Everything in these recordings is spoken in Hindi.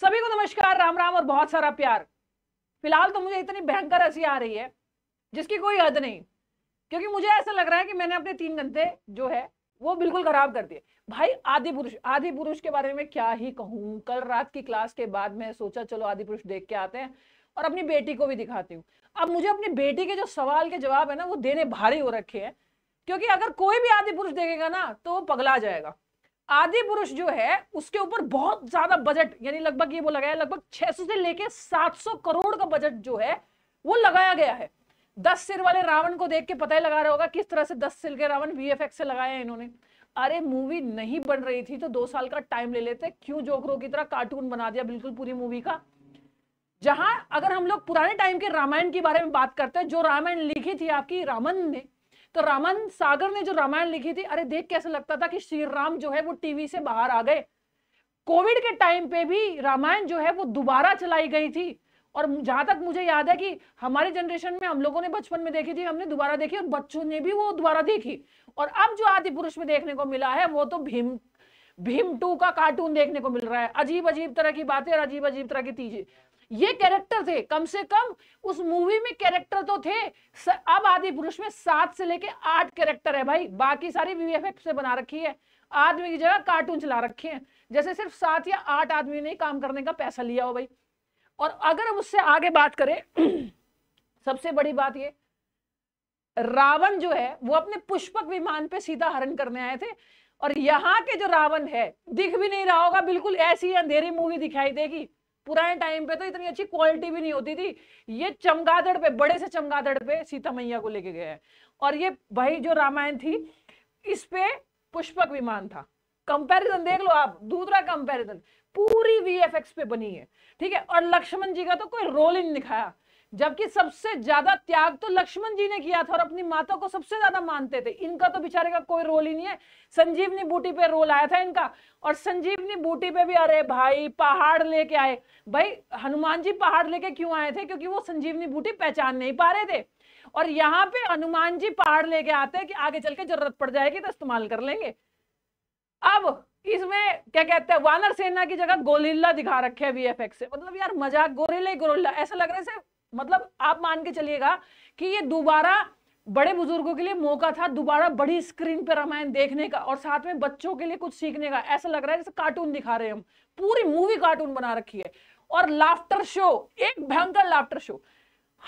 सभी को नमस्कार राम राम और बहुत सारा प्यार फिलहाल तो मुझे इतनी भयंकर हंसी आ रही है जिसकी कोई हद नहीं क्योंकि मुझे ऐसा लग रहा है कि मैंने अपने तीन घंटे जो है वो बिल्कुल खराब कर दिए भाई आदि पुरुष आदि पुरुष के बारे में क्या ही कहूँ कल रात की क्लास के बाद मैं सोचा चलो आदि पुरुष देख के आते हैं और अपनी बेटी को भी दिखाती हूँ अब मुझे अपनी बेटी के जो सवाल के जवाब है ना वो देने भारी हो रखे हैं क्योंकि अगर कोई भी आदि पुरुष देखेगा ना तो वो पगला जाएगा आदि पुरुष जो है उसके ऊपर बहुत ज्यादा बजट यानी लगभग ये वो लगाया लगभग 600 से लेके 700 करोड़ का बजट जो है वो लगाया गया है दस सिर वाले रावण को देख के पता ही लगा रहा होगा किस तरह से दस सिर के रावण वी से लगाया इन्होंने अरे मूवी नहीं बन रही थी तो दो साल का टाइम ले लेते क्यों जोकरों की तरह कार्टून बना दिया बिल्कुल पूरी मूवी का जहां अगर हम लोग पुराने टाइम के रामायण के बारे में बात करते हैं जो रामायण लिखी थी आपकी रामन ने तो रामन सागर ने जो रामायण लिखी थी अरे देख कैसे लगता था कि श्री राम जो है वो टीवी से बाहर आ गए कोविड के टाइम पे भी रामायण जो है वो दोबारा चलाई गई थी और जहां तक मुझे याद है कि हमारे जनरेशन में हम लोगों ने बचपन में देखी थी हमने दोबारा देखी और बच्चों ने भी वो दोबारा देखी और अब जो आदि पुरुष में देखने को मिला है वो तो भीम भीम टू का कार्टून देखने को मिल रहा है अजीब अजीब तरह की बातें और अजीब अजीब तरह की चीजें ये कैरेक्टर थे कम से कम उस मूवी में कैरेक्टर तो थे अब आदि पुरुष में सात से लेके आठ कैरेक्टर है भाई बाकी सारी वीएफएक्स से बना रखी है आदमी की जगह कार्टून चला रखे हैं जैसे सिर्फ सात या आठ आदमी ने काम करने का पैसा लिया हो भाई और अगर हम उससे आगे बात करें सबसे बड़ी बात ये रावण जो है वो अपने पुष्पक विमान पे सीधा हरण करने आए थे और यहाँ के जो रावण है दिख भी नहीं रहा होगा बिल्कुल ऐसी अंधेरी मूवी दिखाई देगी पुराने टाइम पे तो इतनी अच्छी क्वालिटी भी नहीं होती थी ये चमगादड़ पे बड़े से चमगादड़ पे सीता मैया को लेके गए और ये भाई जो रामायण थी इस पे पुष्पक विमान था कंपैरिजन देख लो आप दूसरा कंपैरिजन पूरी वीएफएक्स पे बनी है ठीक है और लक्ष्मण जी का तो कोई रोल ही नहीं दिखाया जबकि सबसे ज्यादा त्याग तो लक्ष्मण जी ने किया था और अपनी माता को सबसे ज्यादा मानते थे इनका तो बेचारे का कोई रोल ही नहीं है संजीवनी बूटी पे रोल आया था इनका और संजीवनी बूटी पे भी अरे भाई पहाड़ लेके आए भाई हनुमान जी पहाड़ लेके क्यों आए थे क्योंकि वो संजीवनी बूटी पहचान नहीं पा रहे थे और यहाँ पे हनुमान जी पहाड़ लेके आते हैं कि आगे चल के जरूरत पड़ जाएगी तो इस्तेमाल कर लेंगे अब इसमें क्या कहते हैं वानर सेना की जगह गोलिल्ला दिखा रखे हैं वीएफएक्स से मतलब यार मजाक गोरिल्ला गोरिल्ला ऐसा लग रहा है मतलब आप मान के चलिएगा कि ये दोबारा बड़े बुजुर्गों के लिए मौका था दोबारा बड़ी स्क्रीन पर रामायण देखने का और साथ में बच्चों के लिए कुछ सीखने का ऐसा लग रहा है जैसे कार्टून दिखा रहे हैं हम पूरी मूवी कार्टून बना रखी है और लाफ्टर शो एक भयंकर लाफ्टर शो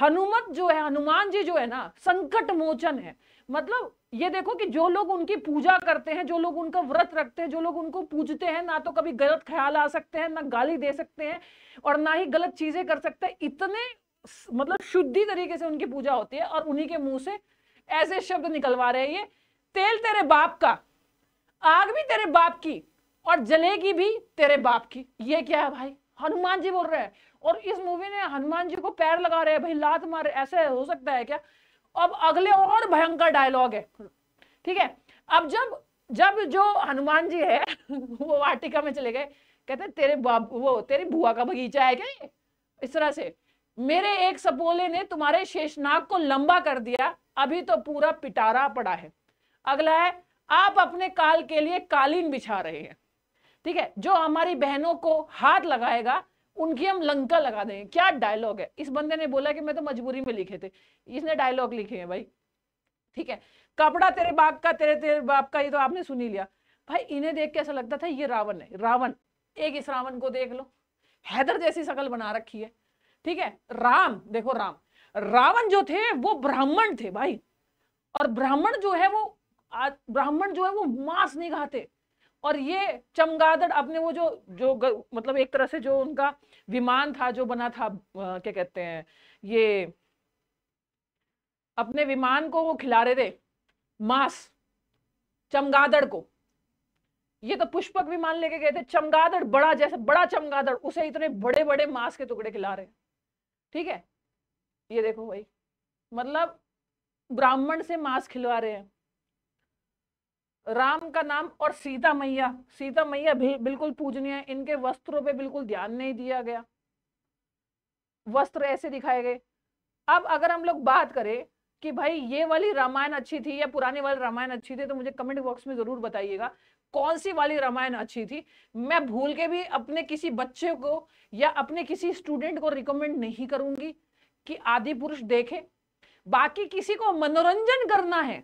हनुमत जो है हनुमान जी जो है ना संकट मोचन है मतलब ये देखो कि जो लोग उनकी पूजा करते हैं जो लोग उनका व्रत रखते हैं जो लोग उनको पूजते हैं ना तो कभी गलत ख्याल आ सकते हैं ना गाली दे सकते हैं और ना ही गलत चीजें कर सकते हैं इतने मतलब शुद्धि तरीके से उनकी पूजा होती है और उन्हीं के मुंह से ऐसे शब्द निकलवा रहे हैं ये तेल तेरे बाप का आग भी तेरे बाप की और जलेगी भी तेरे बाप की ये क्या है भाई हनुमान जी बोल रहे हैं और इस मूवी ने हनुमान जी को पैर लगा रहे हैं भाई लात मार ऐसे हो सकता है क्या अब अगले और भयंकर डायलॉग है ठीक है अब जब जब जो हनुमान जी है वो वाटिका में चले गए कहते तेरे बाप वो तेरी बुआ का बगीचा है क्या इस तरह से मेरे एक सपोले ने तुम्हारे शेषनाग को लंबा कर दिया अभी तो पूरा पिटारा पड़ा है अगला है आप अपने काल के लिए कालीन बिछा रहे हैं ठीक है जो हमारी बहनों को हाथ लगाएगा उनकी हम लंका लगा देंगे क्या डायलॉग है इस बंदे ने बोला कि मैं तो मजबूरी में लिखे थे इसने डायलॉग लिखे हैं भाई ठीक है कपड़ा तेरे बाप का तेरे तेरे बाप का ये तो आपने सुनी लिया भाई इन्हें देख के ऐसा लगता था ये रावण है रावण एक इस रावण को देख लो हैदर जैसी शकल बना रखी है ठीक है राम देखो राम रावण जो थे वो ब्राह्मण थे भाई और ब्राह्मण जो है वो ब्राह्मण जो है वो मांस नहीं खाते और ये चमगादड़ अपने वो जो जो ग, मतलब एक तरह से जो उनका विमान था जो बना था आ, क्या कहते हैं ये अपने विमान को वो खिला रहे थे मांस चमगादड़ को ये तो पुष्पक विमान लेके गए थे चमगादड़ बड़ा जैसे बड़ा चमगादड़ उसे इतने बड़े बड़े मांस के टुकड़े खिला रहे हैं ठीक है ये देखो भाई मतलब ब्राह्मण से मांस खिलवा रहे हैं राम का नाम और सीता मैया सीता मैया भी बिल्कुल पूजनीय है इनके वस्त्रों पे बिल्कुल ध्यान नहीं दिया गया वस्त्र ऐसे दिखाए गए अब अगर हम लोग बात करें कि भाई ये वाली रामायण अच्छी थी या पुरानी वाली रामायण अच्छी थी तो मुझे कमेंट बॉक्स में जरूर बताइएगा कौन सी वाली रामायण अच्छी थी मैं भूल के भी अपने किसी बच्चे को या अपने किसी स्टूडेंट को रिकमेंड नहीं करूंगी कि आदि पुरुष देखे बाकी किसी को मनोरंजन करना है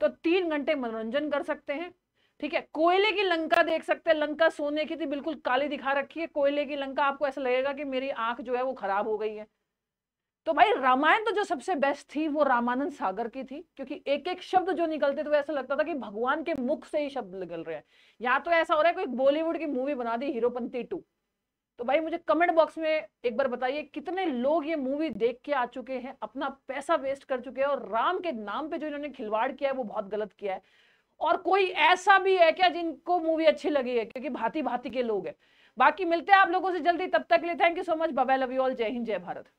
तो तीन घंटे मनोरंजन कर सकते हैं ठीक है कोयले की लंका देख सकते हैं लंका सोने की थी बिल्कुल काली दिखा रखी है कोयले की लंका आपको ऐसा लगेगा कि मेरी आंख जो है वो खराब हो गई है तो भाई रामायण तो जो सबसे बेस्ट थी वो रामानंद सागर की थी क्योंकि एक एक शब्द जो निकलते थे ऐसा लगता था कि भगवान के मुख से ही शब्द निकल रहे हैं या तो ऐसा हो रहा है कोई बॉलीवुड की मूवी बना दी हीरोपंती टू तो भाई मुझे कमेंट बॉक्स में एक बार बताइए कितने लोग ये मूवी देख के आ चुके हैं अपना पैसा वेस्ट कर चुके हैं और राम के नाम पे जो इन्होंने खिलवाड़ किया है वो बहुत गलत किया है और कोई ऐसा भी है क्या जिनको मूवी अच्छी लगी है क्योंकि भांति भांति के लोग हैं बाकी मिलते हैं आप लोगों से जल्दी तब तक लिए थैंक यू सो मच बाबा लव यू ऑल जय हिंद जय भारत